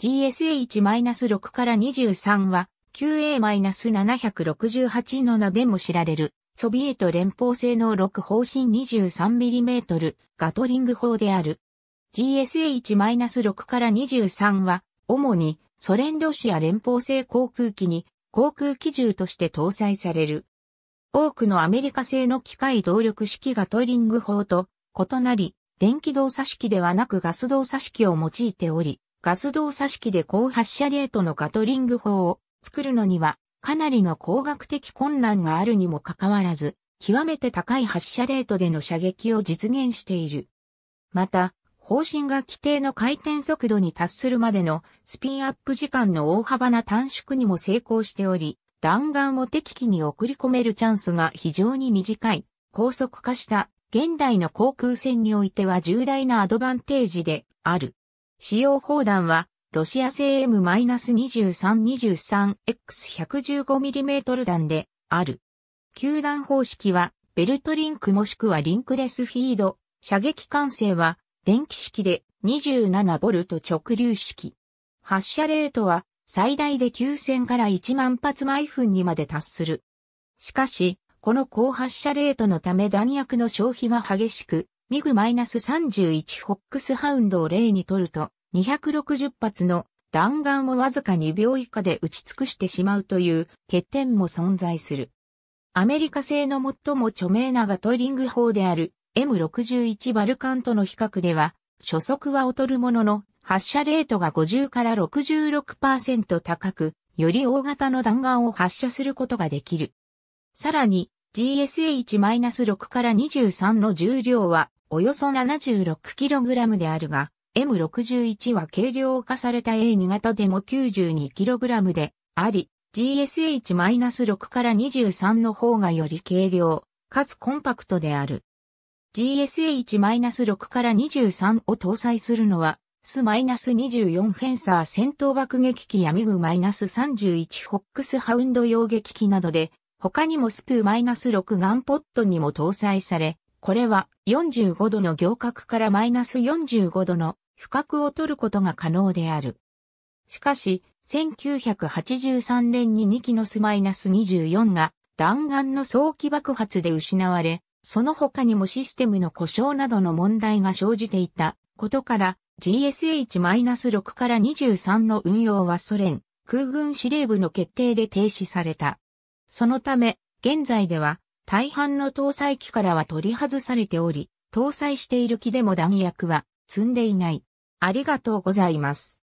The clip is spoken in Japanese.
GSH-6 から23は QA-768 の名でも知られるソビエト連邦製の6方針 23mm ガトリング砲である。GSH-6 から23は主にソ連ロシア連邦製航空機に航空機銃として搭載される。多くのアメリカ製の機械動力式ガトリング砲と異なり、電気動作式ではなくガス動作式を用いており、ガス動作式で高発射レートのガトリング砲を作るのにはかなりの工学的困難があるにもかかわらず、極めて高い発射レートでの射撃を実現している。また、方針が規定の回転速度に達するまでのスピンアップ時間の大幅な短縮にも成功しており、弾丸を敵機に送り込めるチャンスが非常に短い、高速化した現代の航空戦においては重大なアドバンテージである。使用砲弾は、ロシア製 M-2323X115mm 弾で、ある。球弾方式は、ベルトリンクもしくはリンクレスフィード、射撃管制は、電気式で 27V 直流式。発射レートは、最大で9000から1万発毎分にまで達する。しかし、この高発射レートのため弾薬の消費が激しく、ミグ -31 フォックスハウンドを例にとると、260発の弾丸をわずか2秒以下で打ち尽くしてしまうという欠点も存在する。アメリカ製の最も著名なガトリング砲である M61 バルカンとの比較では、初速は劣るものの、発射レートが50から66%高く、より大型の弾丸を発射することができる。さらに、GSH-6 から23の重量はおよそ 76kg であるが、M61 は軽量化された A2 型でも 92kg であり、GSH-6 から23の方がより軽量、かつコンパクトである。GSH-6 から23を搭載するのは、ス2 4フェンサー戦闘爆撃機やミグ -31 ホックスハウンド用撃機などで、他にもスプー -6 ガンポットにも搭載され、これは45度の行角からマイナス45度の不覚を取ることが可能である。しかし、1983年に2機のスマイナス24が弾丸の早期爆発で失われ、その他にもシステムの故障などの問題が生じていたことから GSH-6 から23の運用はソ連空軍司令部の決定で停止された。そのため、現在では大半の搭載機からは取り外されており、搭載している機でも弾薬は積んでいない。ありがとうございます。